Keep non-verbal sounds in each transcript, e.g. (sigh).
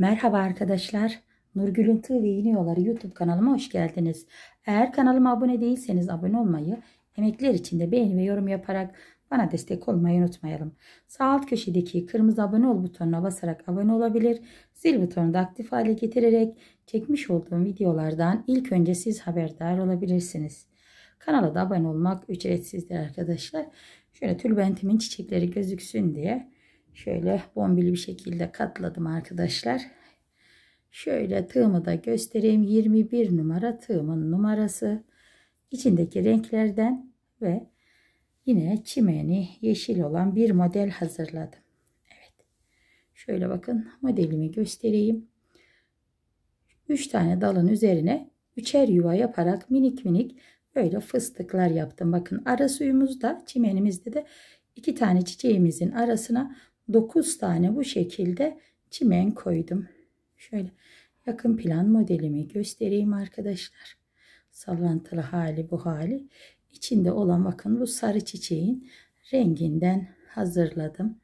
Merhaba arkadaşlar. Nurgül'ün Tığ ve Yeni Yolları YouTube kanalıma hoş geldiniz. Eğer kanalıma abone değilseniz abone olmayı, emekler için de beğeni ve yorum yaparak bana destek olmayı unutmayalım. Sağ alt köşedeki kırmızı abone ol butonuna basarak abone olabilir, zil butonunu da aktif hale getirerek çekmiş olduğum videolardan ilk önce siz haberdar olabilirsiniz. Kanala da abone olmak ücretsizdir arkadaşlar. Şöyle tülbentimin çiçekleri gözüksün diye Şöyle bombili bir şekilde katladım arkadaşlar. Şöyle tığımı da göstereyim. 21 numara tığımın numarası. İçindeki renklerden ve yine çimeni yeşil olan bir model hazırladım. Evet. Şöyle bakın modelimi göstereyim. 3 tane dalın üzerine üçer yuva yaparak minik minik böyle fıstıklar yaptım. Bakın ara suyumuzda çimenimizde de iki tane çiçeğimizin arasına 9 tane bu şekilde çimen koydum. Şöyle yakın plan modelimi göstereyim arkadaşlar. Sallantılı hali bu hali. İçinde olan bakın bu sarı çiçeğin renginden hazırladım.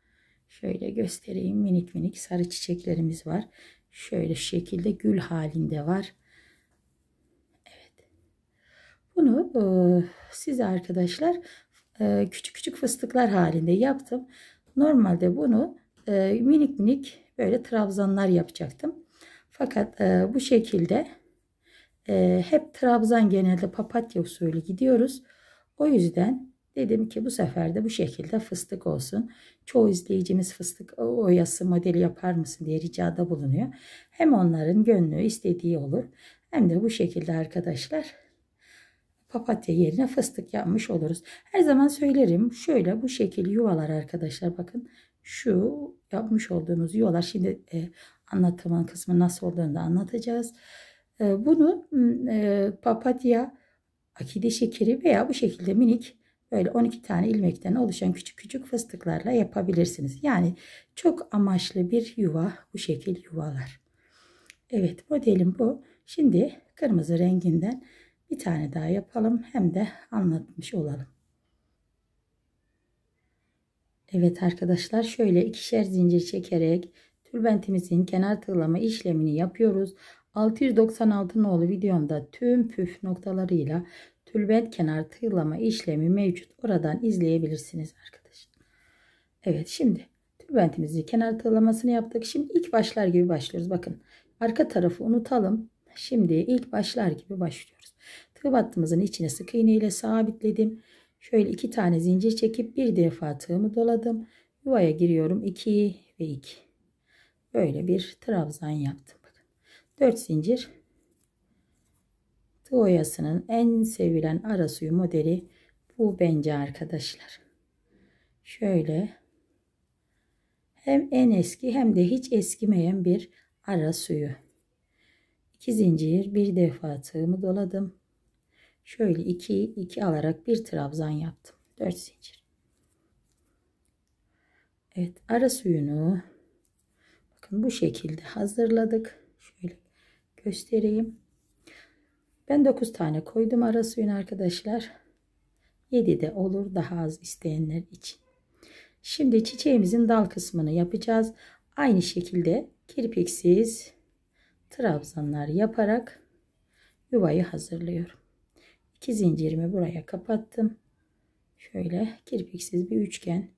Şöyle göstereyim minik minik sarı çiçeklerimiz var. Şöyle şekilde gül halinde var. Evet. Bunu e, size arkadaşlar e, küçük küçük fıstıklar halinde yaptım. Normalde bunu e, minik minik böyle trabzanlar yapacaktım. Fakat e, bu şekilde e, hep trabzan genelde papatya usulü gidiyoruz. O yüzden dedim ki bu sefer de bu şekilde fıstık olsun. Çoğu izleyicimiz fıstık oyası modeli yapar mısın diye ricada bulunuyor. Hem onların gönlü istediği olur hem de bu şekilde arkadaşlar papatya yerine fıstık yapmış oluruz. Her zaman söylerim şöyle bu şekil yuvalar arkadaşlar bakın şu yapmış olduğumuz yuvalar şimdi e, anlatımın kısmı nasıl olduğunu da anlatacağız. E, bunu e, papatya akide şekeri veya bu şekilde minik böyle 12 tane ilmekten oluşan küçük küçük fıstıklarla yapabilirsiniz. Yani çok amaçlı bir yuva bu şekil yuvalar. Evet modelim bu. Şimdi kırmızı renginden bir tane daha yapalım hem de anlatmış olalım. Evet arkadaşlar şöyle ikişer zincir çekerek tülbentimizin kenar tığlama işlemini yapıyoruz. 696 nolu videomda tüm püf noktalarıyla tülbent kenar tığlama işlemi mevcut. Oradan izleyebilirsiniz arkadaşlar. Evet şimdi tülbentimizi kenar tığlamasını yaptık. Şimdi ilk başlar gibi başlıyoruz. Bakın arka tarafı unutalım. Şimdi ilk başlar gibi başlıyoruz. Tığ battımızın içine sık iğne ile sabitledim. Şöyle iki tane zincir çekip bir defa tığımı doladım. Yuvaya giriyorum 2 ve 2. Böyle bir trabzan yaptım. Bakın. 4 zincir. Tığ oyasının en sevilen ara suyu modeli bu bence arkadaşlar. Şöyle hem en eski hem de hiç eskimeyen bir ara suyu. 2 zincir bir defa tığımı doladım. Şöyle 2 2 alarak bir trabzan yaptım. 4 zincir. Evet ara suyunu bakın bu şekilde hazırladık. Şöyle göstereyim. Ben 9 tane koydum ara suyunu arkadaşlar. 7 de olur daha az isteyenler için. Şimdi çiçeğimizin dal kısmını yapacağız. Aynı şekilde kirpiksiz trabzanlar yaparak yuvayı hazırlıyorum. İki zincirimi buraya kapattım. Şöyle kirpiksiz bir üçgen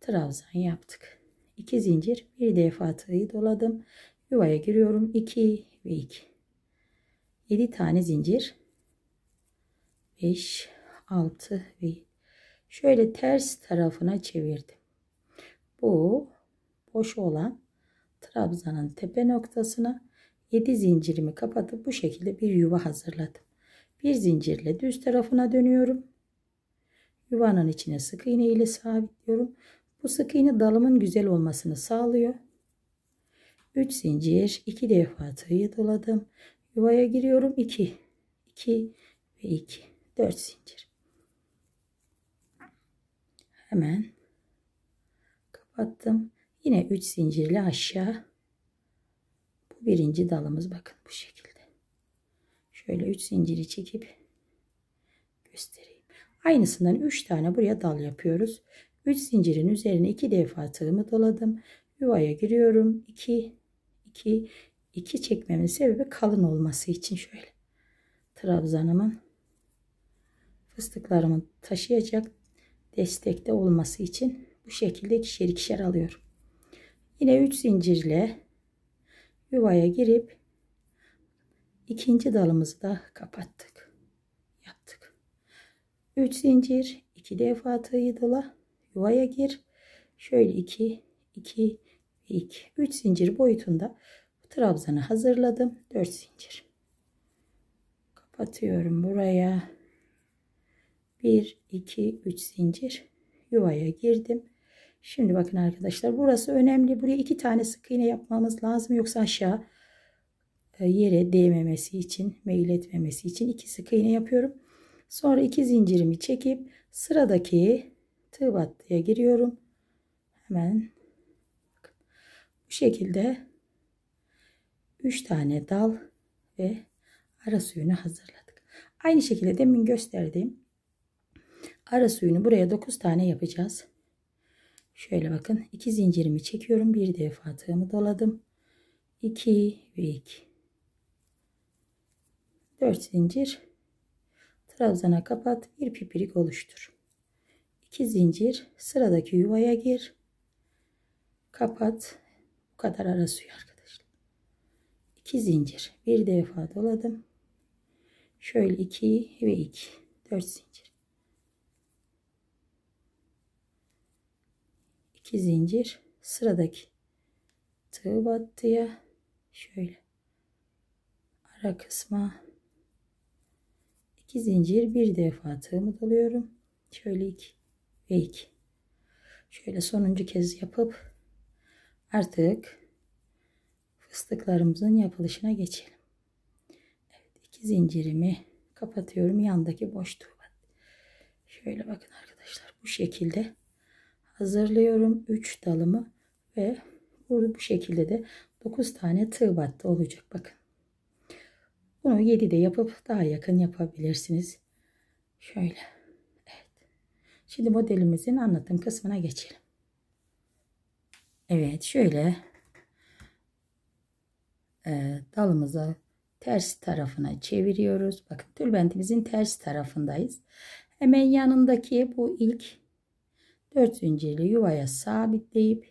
trabzan yaptık. İki zincir bir defa tığı doladım. Yuvaya giriyorum. 2 ve 2. 7 tane zincir. 5, 6 ve şöyle ters tarafına çevirdim. Bu boş olan trabzanın tepe noktasına 7 zincirimi kapatıp bu şekilde bir yuva hazırladım. Bir zincirle düz tarafına dönüyorum. Yuvanın içine sık iğne ile sabitliyorum. Bu sık iğne dalımın güzel olmasını sağlıyor. 3 zincir 2 defa tığı doladım. Yuvaya giriyorum 2 2 ve 2 4 zincir. Hemen kapattım. Yine 3 zincirle aşağı birinci dalımız bakın bu şekilde. Şöyle 3 zinciri çekip göstereyim. Aynısından 3 tane buraya dal yapıyoruz. 3 zincirin üzerine 2 defa tığımı doladım. Yuvaya giriyorum. 2 2 2 çekmemin sebebi kalın olması için şöyle. Trabzanımın fıstıklarımı taşıyacak destekte olması için bu şekilde ikişer ikişer alıyorum. Yine 3 zincirle yuvaya girip ikinci dalımızı da kapattık. Yaptık. 3 zincir, 2 defa tığı dola, yuvaya gir. Şöyle 2 2 2 3 zincir boyutunda trabzanı hazırladım. 4 zincir. Kapatıyorum buraya. 1 2 3 zincir yuvaya girdim. Şimdi bakın arkadaşlar burası önemli. Buraya iki tane sık iğne yapmamız lazım. Yoksa aşağı e, yere değmemesi için, meyil etmemesi için iki sık iğne yapıyorum. Sonra iki zincirimi çekip sıradaki tığ battıya giriyorum. Hemen bu şekilde 3 tane dal ve ara suyunu hazırladık. Aynı şekilde demin gösterdiğim ara suyunu buraya 9 tane yapacağız. Şöyle bakın iki zincirimi çekiyorum. Bir defa tığımı doladım. 2 ve 2. 4 zincir trabzana kapat bir pipirik oluştur. 2 zincir sıradaki yuvaya gir. Kapat. Bu kadar ara suyu arkadaşlar. 2 zincir bir defa doladım. Şöyle 2 ve 2. 4 zincir. 2 zincir sıradaki tığ battıya şöyle ara kısma 2 zincir bir defa tığımı doluyorum şöyle 2 ve 2 şöyle sonuncu kez yapıp artık fıstıklarımızın yapılışına geçelim evet, iki zincirimi kapatıyorum yandaki boş tuğba şöyle bakın arkadaşlar bu şekilde hazırlıyorum. 3 dalımı ve burada bu şekilde de 9 tane tığ battı olacak. Bakın. Bunu de yapıp daha yakın yapabilirsiniz. Şöyle. Evet. Şimdi modelimizin anlatım kısmına geçelim. Evet şöyle e, dalımızı ters tarafına çeviriyoruz. Bakın tülbentimizin ters tarafındayız. Hemen yanındaki bu ilk 4 zincirli yuvaya sabitleyip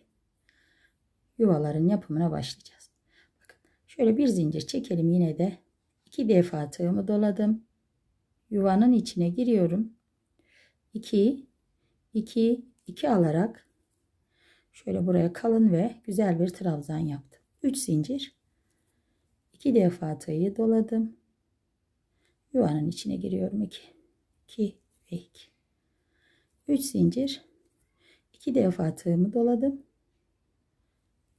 yuvaların yapımına başlayacağız. Bakın şöyle bir zincir çekelim yine de iki defa tığımı doladım. Yuvanın içine giriyorum. 2 2 2 alarak şöyle buraya kalın ve güzel bir trabzan yaptım. 3 zincir 2 defa tığı doladım. Yuvanın içine giriyorum 2 2 ve 2 3 zincir 2 defa tığımı doladım.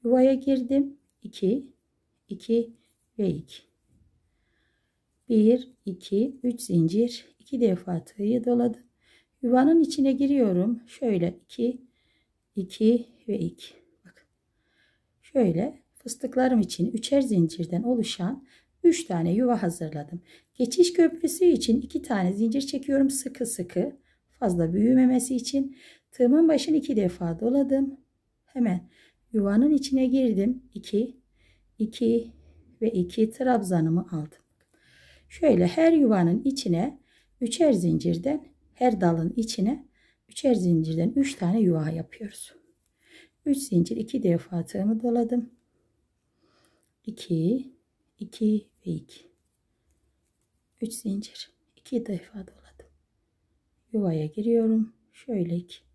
Yuvaya girdim. 2 2 ve 2. 1 2 3 zincir 2 defa tığı doladım. Yuvanın içine giriyorum. Şöyle 2 2 ve 2. Bakın. Şöyle fıstıklarım için üçer zincirden oluşan 3 tane yuva hazırladım. Geçiş köprüsü için 2 tane zincir çekiyorum sıkı sıkı fazla büyümemesi için Tığımın başını iki defa doladım. Hemen yuvanın içine girdim. 2, 2 ve 2 trabzanımı aldım. Şöyle her yuvanın içine üçer zincirden her dalın içine üçer zincirden 3 tane yuva yapıyoruz. 3 zincir 2 defa tığımı doladım. 2 2 ve 2 3 zincir 2 defa doladım. Yuvaya giriyorum. Şöyle 2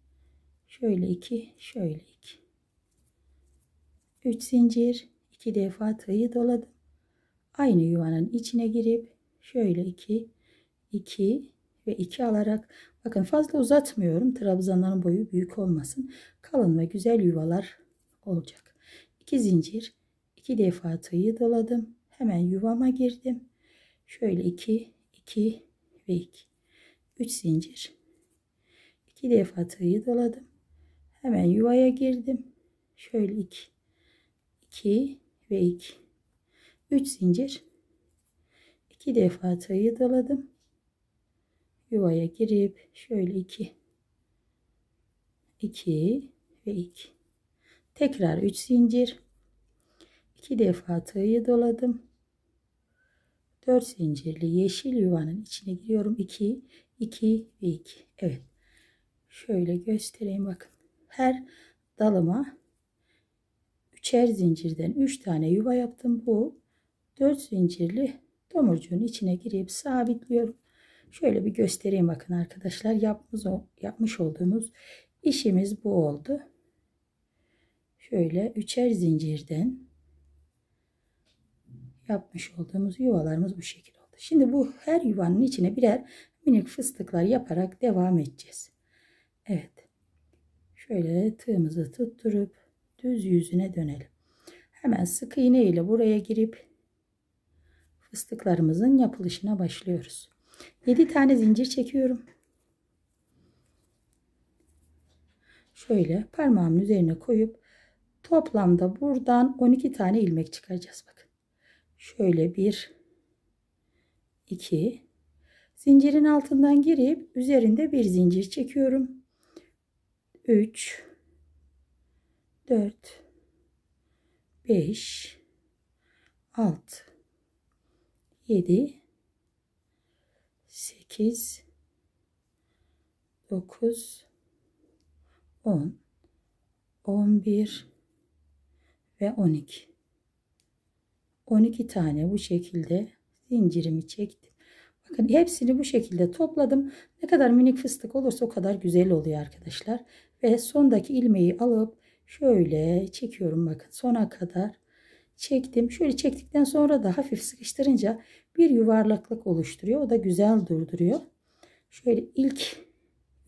şöyle iki şöyle iki 3 zincir 2 defa tığı doladım aynı yuvanın içine girip şöyle 2 2 ve 2 alarak bakın fazla uzatmıyorum trabzanların boyu büyük olmasın kalın ve güzel yuvalar olacak 2 zincir 2 defa tığı doladım hemen yuvama girdim şöyle 2 2 ve 2 3 zincir 2 defa tığı doladım Hemen yuvaya girdim. Şöyle 2 2 ve 2 3 zincir 2 defa tığ'ı doladım. Yuvaya girip şöyle 2 2 ve 2 tekrar 3 zincir 2 defa tığ'ı doladım. 4 zincirli yeşil yuvanın içine giriyorum. 2 2 ve 2. Evet. Şöyle göstereyim bakın her dalıma üçer zincirden 3 tane yuva yaptım. Bu 4 zincirli domurcuğun içine girip sabitliyorum. Şöyle bir göstereyim bakın arkadaşlar. Yapmış, yapmış olduğumuz işimiz bu oldu. Şöyle üçer zincirden yapmış olduğumuz yuvalarımız bu şekil oldu. Şimdi bu her yuvanın içine birer minik fıstıklar yaparak devam edeceğiz. Evet şöyle tığımızı tutturup düz yüzüne dönelim. Hemen sık iğne ile buraya girip fıstıklarımızın yapılışına başlıyoruz. 7 tane zincir çekiyorum. Şöyle parmağımın üzerine koyup toplamda buradan 12 tane ilmek çıkaracağız. Bakın. Şöyle bir, iki. Zincirin altından girip üzerinde bir zincir çekiyorum. 3 4 5 6 7 8 9 10 11 ve 12 12 tane bu şekilde zincirimi çektim. Bakın hepsini bu şekilde topladım. Ne kadar minik fıstık olursa o kadar güzel oluyor arkadaşlar ve sondaki ilmeği alıp şöyle çekiyorum bakın sona kadar çektim. Şöyle çektikten sonra da hafif sıkıştırınca bir yuvarlaklık oluşturuyor. O da güzel durduruyor. Şöyle ilk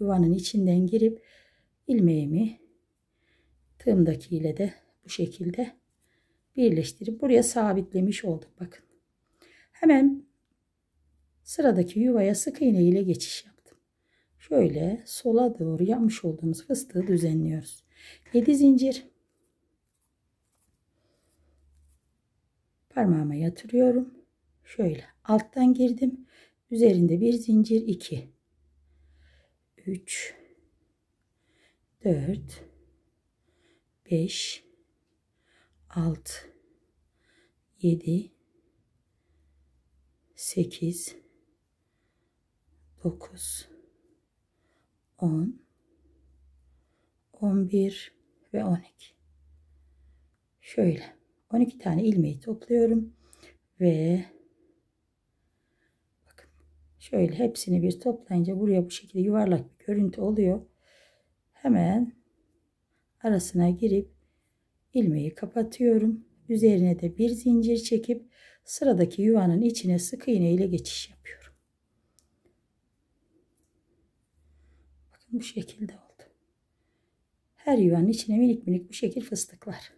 yuvanın içinden girip ilmeğimi tığımdaki ile de bu şekilde birleştirip buraya sabitlemiş olduk bakın. Hemen sıradaki yuvaya sık iğne ile geçiş yap şöyle sola doğru yapmış olduğumuz fıstığı düzenliyoruz. 7 zincir parmağıma yatırıyorum. Şöyle alttan girdim. Üzerinde bir zincir 2 3 4 5 6 7 8 9 10 11 ve 12 şöyle 12 tane ilmeği topluyorum ve bakın şöyle hepsini bir toplayınca buraya bu şekilde yuvarlak bir görüntü oluyor hemen arasına girip ilmeği kapatıyorum üzerine de bir zincir çekip sıradaki yuvanın içine sık iğne ile geçiş yapıyorum bu şekilde oldu. Her yuvanın içine minik minik bu şekil fıstıklar.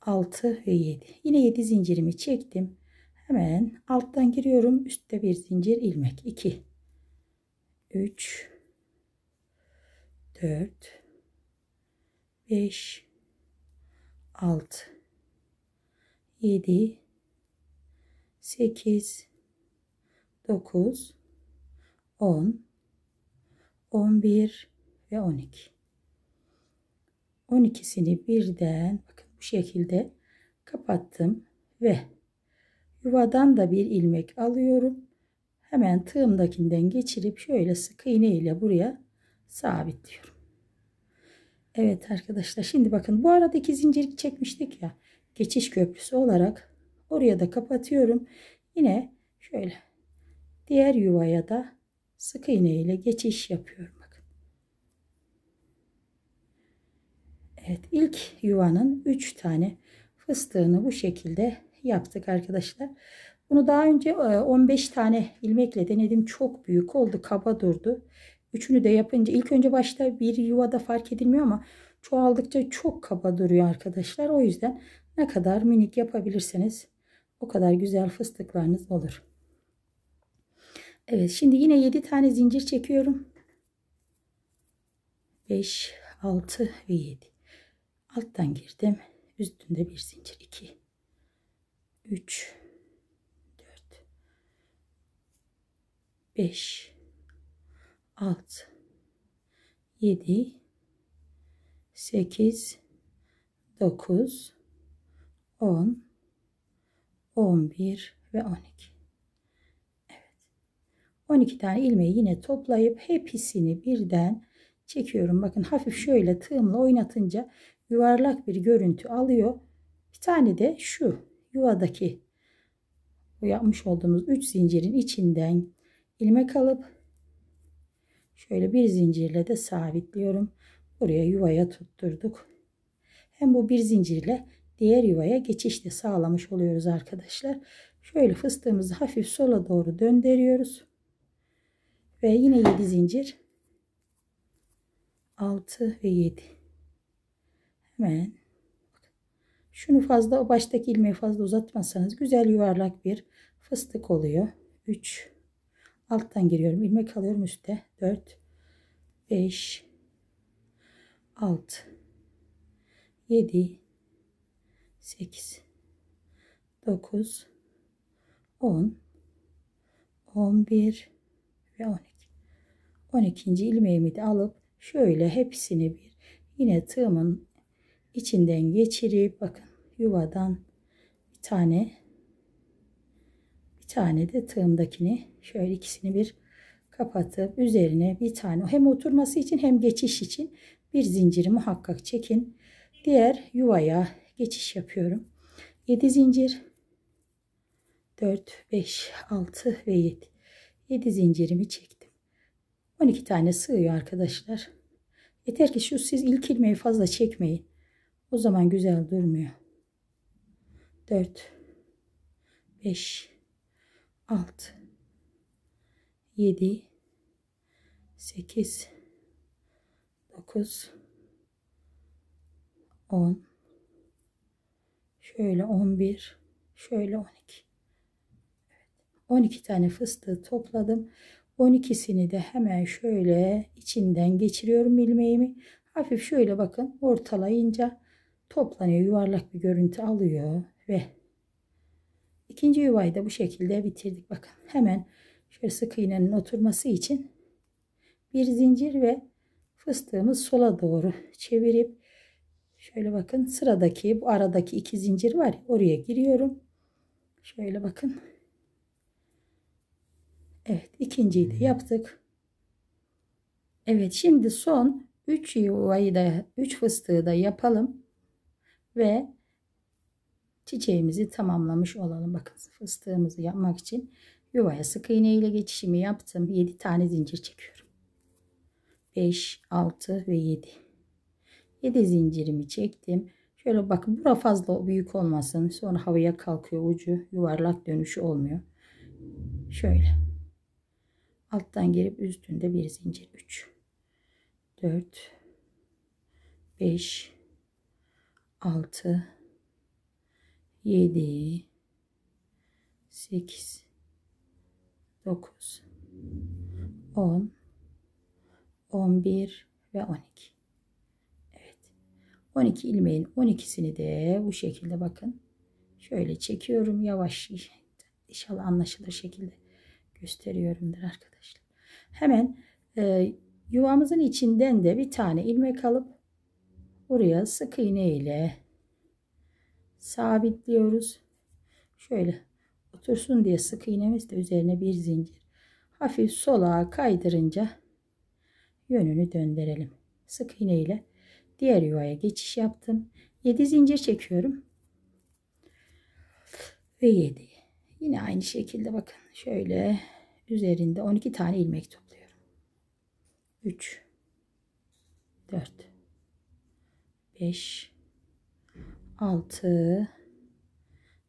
6 ve 7. Yine 7 zincirimi çektim. Hemen alttan giriyorum. Üstte bir zincir ilmek. 2 3 4 5 6 7 8 9 10 11 ve 12. 12'sini birden bakın bu şekilde kapattım ve yuvadan da bir ilmek alıyorum. Hemen tığımdakinden geçirip şöyle sık iğne ile buraya sabitliyorum. Evet arkadaşlar şimdi bakın bu arada iki zincirlik çekmiştik ya geçiş köprüsü olarak oraya da kapatıyorum. Yine şöyle diğer yuvaya da sık iğne ile geçiş yapıyorum. Bakın. Evet ilk yuvanın 3 tane fıstığını bu şekilde yaptık arkadaşlar. Bunu daha önce 15 e, tane ilmekle denedim. Çok büyük oldu. Kaba durdu. Üçünü de yapınca ilk önce başta bir yuvada fark edilmiyor ama çoğaldıkça çok kaba duruyor arkadaşlar. O yüzden ne kadar minik yapabilirseniz o kadar güzel fıstıklarınız olur. Evet şimdi yine 7 tane zincir çekiyorum. 5, 6 ve 7. Alttan girdim. Üstünde bir zincir. 2, 3, 4, 5, 6, 7, 8, 9, 10, 11 ve 12. 12 tane ilmeği yine toplayıp hepsini birden çekiyorum. Bakın hafif şöyle tığımla oynatınca yuvarlak bir görüntü alıyor. Bir tane de şu yuvadaki bu yapmış olduğumuz 3 zincirin içinden ilmek alıp şöyle bir zincirle de sabitliyorum. Buraya yuvaya tutturduk. Hem bu bir zincirle diğer yuvaya geçiş de sağlamış oluyoruz arkadaşlar. Şöyle fıstığımızı hafif sola doğru döndürüyoruz. Ve yine 7 zincir. 6 ve 7. Hemen şunu fazla o baştaki ilmeği fazla uzatmasanız güzel yuvarlak bir fıstık oluyor. 3 alttan giriyorum. ilmek alıyorum üstte. 4 5 6 7 8 9 10 11 ve 12 12. ilmeğimi de alıp şöyle hepsini bir yine tığımın içinden geçirip bakın yuvadan bir tane bir tane de tığımdakini şöyle ikisini bir kapatıp üzerine bir tane hem oturması için hem geçiş için bir zinciri muhakkak çekin. Diğer yuvaya geçiş yapıyorum. 7 zincir 4 5 6 ve 7 7 zincirimi çektim. 12 tane sığıyor arkadaşlar. Yeter ki şu siz ilk ilmeği fazla çekmeyin. O zaman güzel durmuyor. 4 5 6 7 8 9 10 şöyle 11 şöyle 12 evet, 12 tane fıstığı topladım 12'sini de hemen şöyle içinden geçiriyorum ilmeğimi. Hafif şöyle bakın ortalayınca toplanıyor. Yuvarlak bir görüntü alıyor ve ikinci yuvayı da bu şekilde bitirdik. Bakın hemen şöyle sık iğnenin oturması için bir zincir ve fıstığımız sola doğru çevirip şöyle bakın sıradaki bu aradaki iki zincir var ya, oraya giriyorum. Şöyle bakın Evet ikinciyi de yaptık. Evet şimdi son 3 yuvayı da 3 fıstığı da yapalım. Ve çiçeğimizi tamamlamış olalım. Bakın fıstığımızı yapmak için yuvaya sık iğne ile geçişimi yaptım. 7 tane zincir çekiyorum. 5, 6 ve 7. 7 zincirimi çektim. Şöyle bakın bura fazla büyük olmasın. Sonra havaya kalkıyor ucu. Yuvarlak dönüşü olmuyor. Şöyle. Alttan girip üstünde bir zincir 3 4 5 6 7 8 9 10 11 ve 12 Evet 12 ilmeğin 12'sini de bu şekilde bakın şöyle çekiyorum yavaş inşallah anlaşılır şekilde gösteriyorumdur arkadaşlar Hemen e, yuvamızın içinden de bir tane ilmek alıp buraya sık iğne ile sabitliyoruz. Şöyle otursun diye sık iğnemiz de üzerine bir zincir. Hafif sola kaydırınca yönünü döndürelim. Sık iğne ile diğer yuvaya geçiş yaptım. 7 zincir çekiyorum. Ve 7. Yine aynı şekilde bakın şöyle üzerinde 12 tane ilmek topluyorum. 3 4 5 6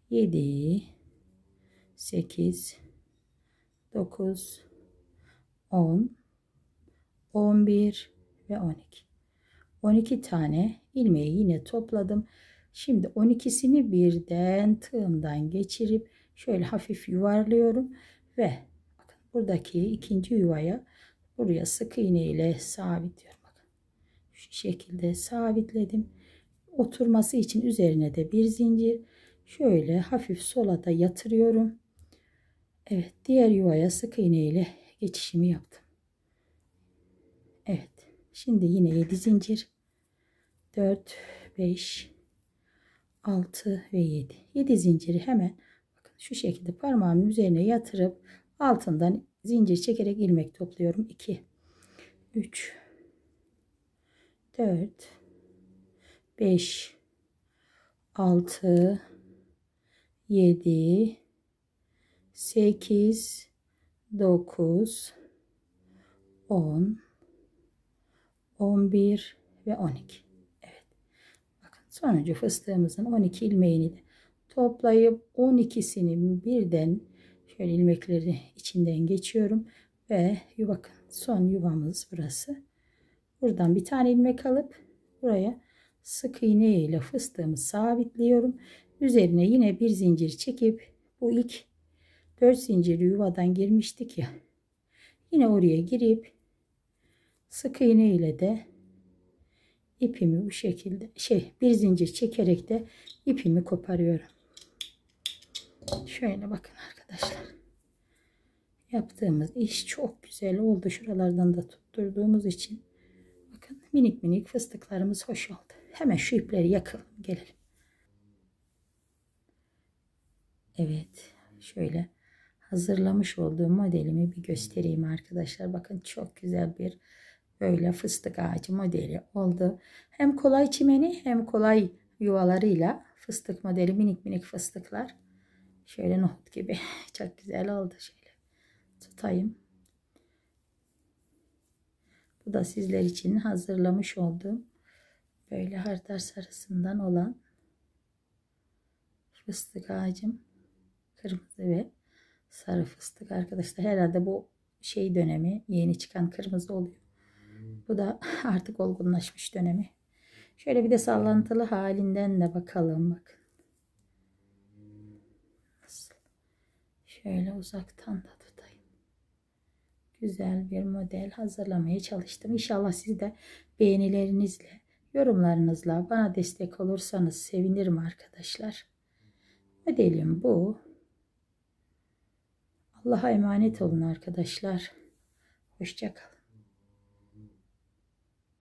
7 8 9 10 11 ve 12 12 tane ilmeği yine topladım. Şimdi 12'sini birden tığımdan geçirip şöyle hafif yuvarlıyorum ve buradaki ikinci yuvaya buraya sık iğne ile sabitliyorum. Bakın şu şekilde sabitledim. Oturması için üzerine de bir zincir şöyle hafif sola da yatırıyorum. Evet diğer yuvaya sık iğne ile geçişimi yaptım. Evet şimdi yine 7 zincir 4 5 6 ve 7 7 zinciri hemen bakın şu şekilde parmağımın üzerine yatırıp altından zincir çekerek ilmek topluyorum 2 3 4 5 6 7 8 9 10 11 ve 12 Evet bakın sonuncu fıstığımızın 12 ilmeğini de toplayıp 12'sini birden Şöyle ilmekleri içinden geçiyorum ve bakın son yuvamız burası. Buradan bir tane ilmek alıp buraya sık iğne ile fıstığımı sabitliyorum. Üzerine yine bir zincir çekip bu ilk 4 zincirli yuvadan girmiştik ya. Yine oraya girip sık iğne ile de ipimi bu şekilde şey bir zincir çekerek de ipimi koparıyorum. Şöyle bakın arkadaşlar. Yaptığımız iş çok güzel oldu. Şuralardan da tutturduğumuz için. Bakın minik minik fıstıklarımız hoş oldu. Hemen şu ipleri yakalım gelelim. Evet şöyle hazırlamış olduğum modelimi bir göstereyim arkadaşlar. Bakın çok güzel bir böyle fıstık ağacı modeli oldu. Hem kolay çimeni hem kolay yuvalarıyla fıstık modeli minik minik fıstıklar. Şöyle nohut gibi. (laughs) Çok güzel oldu. Şöyle tutayım. Bu da sizler için hazırlamış olduğum böyle hardar sarısından olan fıstık ağacım. Kırmızı ve sarı fıstık arkadaşlar. Herhalde bu şey dönemi yeni çıkan kırmızı oluyor. Hmm. Bu da (laughs) artık olgunlaşmış dönemi. Şöyle bir de sallantılı halinden de bakalım. Bak. Şöyle uzaktan da tutayım. Güzel bir model hazırlamaya çalıştım. İnşallah siz de beğenilerinizle, yorumlarınızla bana destek olursanız sevinirim arkadaşlar. Modelim bu. Allah'a emanet olun arkadaşlar. Hoşçakalın.